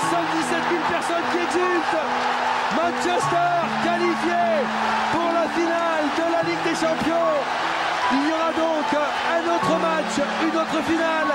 117 000 personnes qui exultent. Manchester qualifié pour la finale de la Ligue des Champions. Il y aura donc un autre match, une autre finale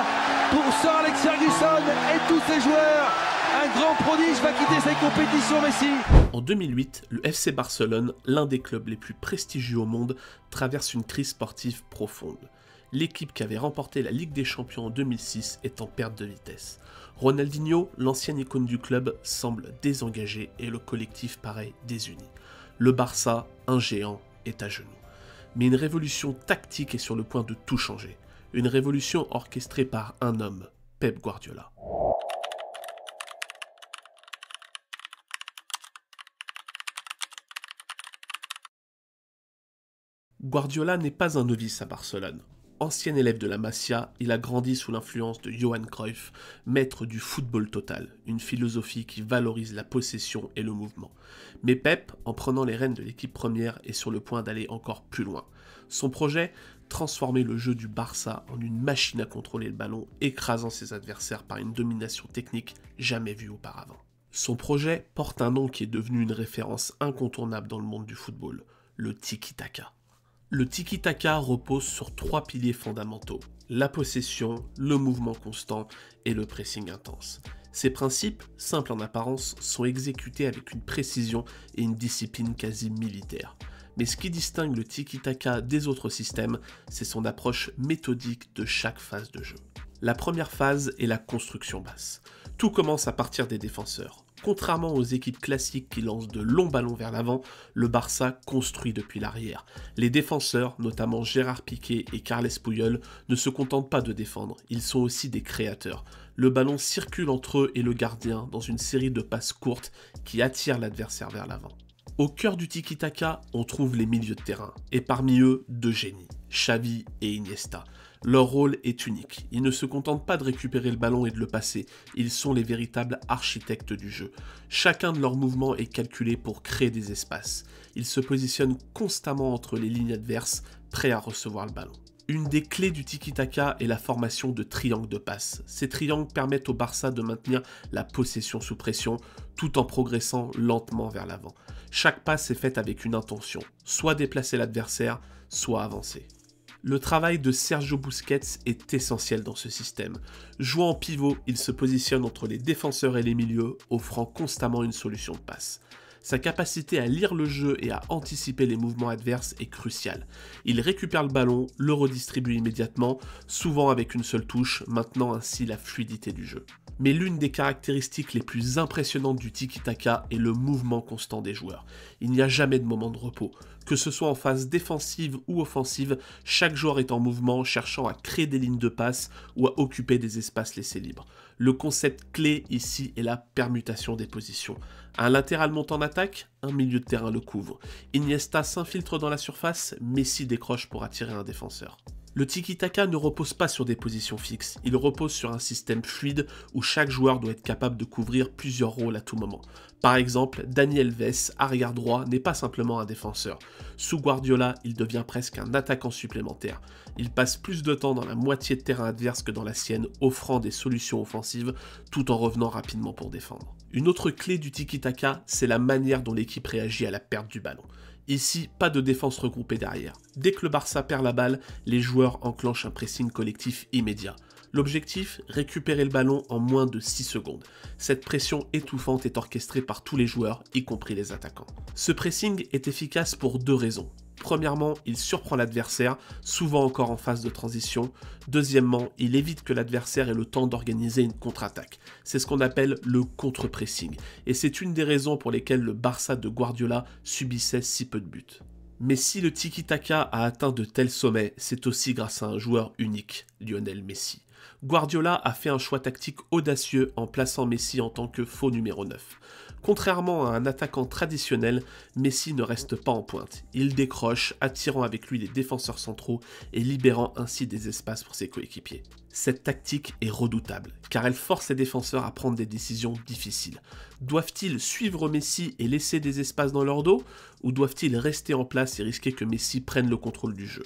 pour Sir Alex Ferguson et tous ses joueurs. Un grand prodige va quitter cette compétition, Messi. En 2008, le FC Barcelone, l'un des clubs les plus prestigieux au monde, traverse une crise sportive profonde. L'équipe qui avait remporté la Ligue des Champions en 2006 est en perte de vitesse. Ronaldinho, l'ancienne icône du club, semble désengagé et le collectif paraît désuni. Le Barça, un géant, est à genoux. Mais une révolution tactique est sur le point de tout changer. Une révolution orchestrée par un homme, Pep Guardiola. Guardiola n'est pas un novice à Barcelone. Ancien élève de la Masia, il a grandi sous l'influence de Johan Cruyff, maître du football total, une philosophie qui valorise la possession et le mouvement. Mais Pep, en prenant les rênes de l'équipe première, est sur le point d'aller encore plus loin. Son projet Transformer le jeu du Barça en une machine à contrôler le ballon, écrasant ses adversaires par une domination technique jamais vue auparavant. Son projet porte un nom qui est devenu une référence incontournable dans le monde du football, le tiki-taka. Le tiki-taka repose sur trois piliers fondamentaux, la possession, le mouvement constant et le pressing intense. Ces principes, simples en apparence, sont exécutés avec une précision et une discipline quasi militaire. Mais ce qui distingue le tiki-taka des autres systèmes, c'est son approche méthodique de chaque phase de jeu. La première phase est la construction basse. Tout commence à partir des défenseurs contrairement aux équipes classiques qui lancent de longs ballons vers l'avant, le Barça construit depuis l'arrière. Les défenseurs, notamment Gérard Piquet et Carles Puyol, ne se contentent pas de défendre, ils sont aussi des créateurs. Le ballon circule entre eux et le gardien dans une série de passes courtes qui attirent l'adversaire vers l'avant. Au cœur du tiki-taka, on trouve les milieux de terrain, et parmi eux, deux génies, Xavi et Iniesta. Leur rôle est unique. Ils ne se contentent pas de récupérer le ballon et de le passer. Ils sont les véritables architectes du jeu. Chacun de leurs mouvements est calculé pour créer des espaces. Ils se positionnent constamment entre les lignes adverses, prêts à recevoir le ballon. Une des clés du tiki-taka est la formation de triangles de passe. Ces triangles permettent au Barça de maintenir la possession sous pression tout en progressant lentement vers l'avant. Chaque passe est faite avec une intention, soit déplacer l'adversaire, soit avancer. Le travail de Sergio Busquets est essentiel dans ce système. Jouant en pivot, il se positionne entre les défenseurs et les milieux, offrant constamment une solution de passe. Sa capacité à lire le jeu et à anticiper les mouvements adverses est cruciale. Il récupère le ballon, le redistribue immédiatement, souvent avec une seule touche, maintenant ainsi la fluidité du jeu mais l'une des caractéristiques les plus impressionnantes du tiki-taka est le mouvement constant des joueurs. Il n'y a jamais de moment de repos. Que ce soit en phase défensive ou offensive, chaque joueur est en mouvement, cherchant à créer des lignes de passe ou à occuper des espaces laissés libres. Le concept clé ici est la permutation des positions. Un latéral monte en attaque, un milieu de terrain le couvre. Iniesta s'infiltre dans la surface, Messi décroche pour attirer un défenseur. Le tiki-taka ne repose pas sur des positions fixes, il repose sur un système fluide où chaque joueur doit être capable de couvrir plusieurs rôles à tout moment. Par exemple, Daniel Vess, arrière droit, n'est pas simplement un défenseur. Sous Guardiola, il devient presque un attaquant supplémentaire. Il passe plus de temps dans la moitié de terrain adverse que dans la sienne, offrant des solutions offensives tout en revenant rapidement pour défendre. Une autre clé du tiki-taka, c'est la manière dont l'équipe réagit à la perte du ballon. Ici, pas de défense regroupée derrière. Dès que le Barça perd la balle, les joueurs enclenchent un pressing collectif immédiat. L'objectif Récupérer le ballon en moins de 6 secondes. Cette pression étouffante est orchestrée par tous les joueurs, y compris les attaquants. Ce pressing est efficace pour deux raisons. Premièrement, il surprend l'adversaire, souvent encore en phase de transition. Deuxièmement, il évite que l'adversaire ait le temps d'organiser une contre-attaque. C'est ce qu'on appelle le contre-pressing. Et c'est une des raisons pour lesquelles le Barça de Guardiola subissait si peu de buts. Mais si le tiki-taka a atteint de tels sommets, c'est aussi grâce à un joueur unique, Lionel Messi. Guardiola a fait un choix tactique audacieux en plaçant Messi en tant que faux numéro 9. Contrairement à un attaquant traditionnel, Messi ne reste pas en pointe. Il décroche, attirant avec lui les défenseurs centraux et libérant ainsi des espaces pour ses coéquipiers. Cette tactique est redoutable, car elle force les défenseurs à prendre des décisions difficiles. Doivent-ils suivre Messi et laisser des espaces dans leur dos, ou doivent-ils rester en place et risquer que Messi prenne le contrôle du jeu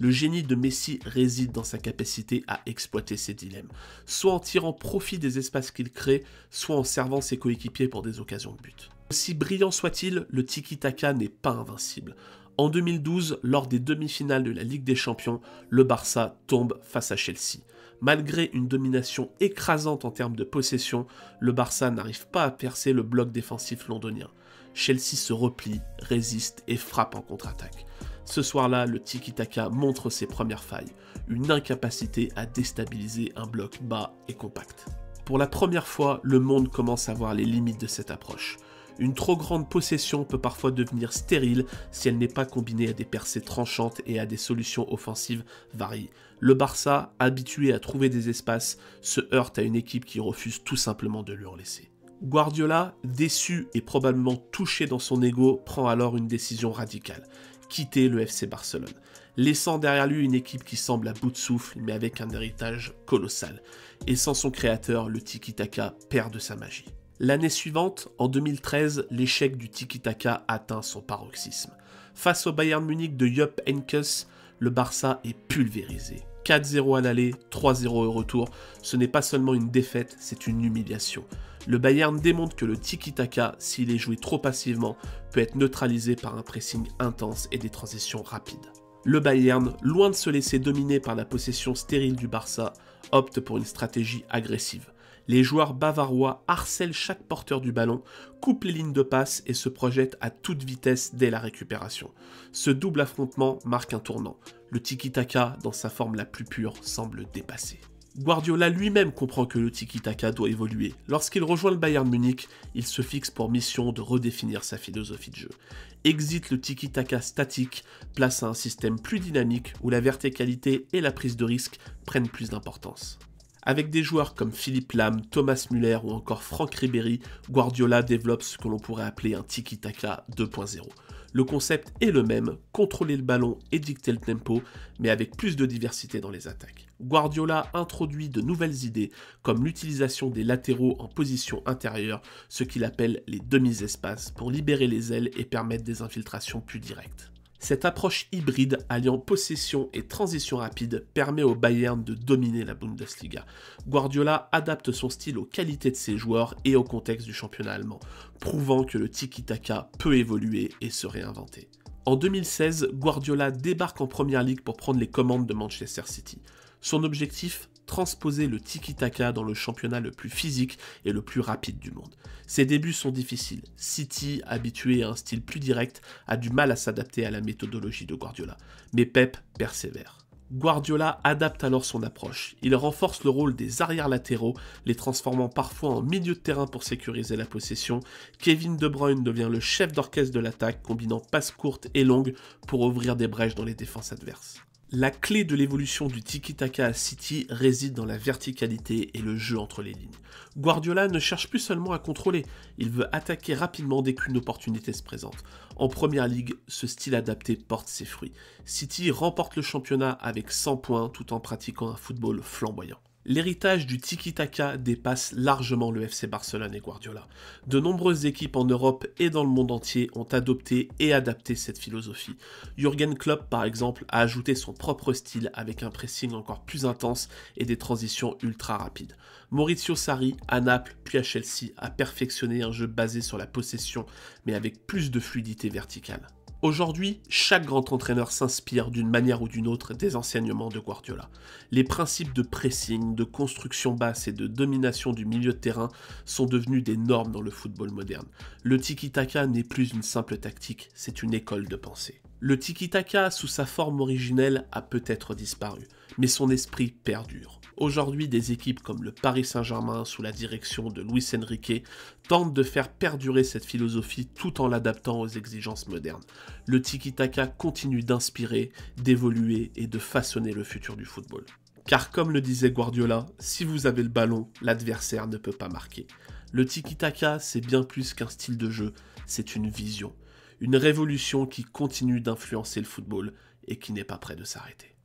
le génie de Messi réside dans sa capacité à exploiter ses dilemmes, soit en tirant profit des espaces qu'il crée, soit en servant ses coéquipiers pour des occasions de but. Aussi brillant soit-il, le tiki-taka n'est pas invincible. En 2012, lors des demi-finales de la Ligue des Champions, le Barça tombe face à Chelsea. Malgré une domination écrasante en termes de possession, le Barça n'arrive pas à percer le bloc défensif londonien. Chelsea se replie, résiste et frappe en contre-attaque. Ce soir-là, le tiki-taka montre ses premières failles, une incapacité à déstabiliser un bloc bas et compact. Pour la première fois, le monde commence à voir les limites de cette approche. Une trop grande possession peut parfois devenir stérile si elle n'est pas combinée à des percées tranchantes et à des solutions offensives variées. Le Barça, habitué à trouver des espaces, se heurte à une équipe qui refuse tout simplement de lui en laisser. Guardiola, déçu et probablement touché dans son ego, prend alors une décision radicale quitter le FC Barcelone, laissant derrière lui une équipe qui semble à bout de souffle mais avec un héritage colossal, et sans son créateur, le tiki-taka perd de sa magie. L'année suivante, en 2013, l'échec du tiki-taka atteint son paroxysme. Face au Bayern Munich de Jupp Heynckes, le Barça est pulvérisé. 4-0 à l'aller, 3-0 au retour, ce n'est pas seulement une défaite, c'est une humiliation. Le Bayern démontre que le tiki-taka, s'il est joué trop passivement, peut être neutralisé par un pressing intense et des transitions rapides. Le Bayern, loin de se laisser dominer par la possession stérile du Barça, opte pour une stratégie agressive. Les joueurs bavarois harcèlent chaque porteur du ballon, coupent les lignes de passe et se projettent à toute vitesse dès la récupération. Ce double affrontement marque un tournant. Le tiki-taka, dans sa forme la plus pure, semble dépasser. Guardiola lui-même comprend que le tiki-taka doit évoluer. Lorsqu'il rejoint le Bayern Munich, il se fixe pour mission de redéfinir sa philosophie de jeu. Exit le tiki-taka statique, place à un système plus dynamique où la verticalité et la prise de risque prennent plus d'importance. Avec des joueurs comme Philippe Lam, Thomas Müller ou encore Franck Ribéry, Guardiola développe ce que l'on pourrait appeler un tiki-taka 2.0. Le concept est le même, contrôler le ballon et dicter le tempo, mais avec plus de diversité dans les attaques. Guardiola introduit de nouvelles idées, comme l'utilisation des latéraux en position intérieure, ce qu'il appelle les demi-espaces, pour libérer les ailes et permettre des infiltrations plus directes. Cette approche hybride alliant possession et transition rapide permet au Bayern de dominer la Bundesliga. Guardiola adapte son style aux qualités de ses joueurs et au contexte du championnat allemand, prouvant que le tiki-taka peut évoluer et se réinventer. En 2016, Guardiola débarque en Première Ligue pour prendre les commandes de Manchester City. Son objectif transposer le tiki-taka dans le championnat le plus physique et le plus rapide du monde. Ses débuts sont difficiles. City, habitué à un style plus direct, a du mal à s'adapter à la méthodologie de Guardiola. Mais Pep persévère. Guardiola adapte alors son approche. Il renforce le rôle des arrières latéraux, les transformant parfois en milieu de terrain pour sécuriser la possession. Kevin De Bruyne devient le chef d'orchestre de l'attaque, combinant passes courtes et longues pour ouvrir des brèches dans les défenses adverses. La clé de l'évolution du tiki-taka à City réside dans la verticalité et le jeu entre les lignes. Guardiola ne cherche plus seulement à contrôler, il veut attaquer rapidement dès qu'une opportunité se présente. En première ligue, ce style adapté porte ses fruits. City remporte le championnat avec 100 points tout en pratiquant un football flamboyant l'héritage du tiki-taka dépasse largement le FC Barcelone et Guardiola. De nombreuses équipes en Europe et dans le monde entier ont adopté et adapté cette philosophie. Jürgen Klopp, par exemple, a ajouté son propre style avec un pressing encore plus intense et des transitions ultra rapides. Maurizio Sarri, à Naples puis à Chelsea, a perfectionné un jeu basé sur la possession mais avec plus de fluidité verticale. Aujourd'hui, chaque grand entraîneur s'inspire d'une manière ou d'une autre des enseignements de Guardiola. Les principes de pressing, de construction basse et de domination du milieu de terrain sont devenus des normes dans le football moderne. Le tiki-taka n'est plus une simple tactique, c'est une école de pensée. Le tiki-taka, sous sa forme originelle, a peut-être disparu, mais son esprit perdure. Aujourd'hui, des équipes comme le Paris Saint-Germain, sous la direction de Luis Enrique, tentent de faire perdurer cette philosophie tout en l'adaptant aux exigences modernes. Le tiki-taka continue d'inspirer, d'évoluer et de façonner le futur du football. Car comme le disait Guardiola, si vous avez le ballon, l'adversaire ne peut pas marquer. Le tiki-taka, c'est bien plus qu'un style de jeu, c'est une vision, une révolution qui continue d'influencer le football et qui n'est pas près de s'arrêter.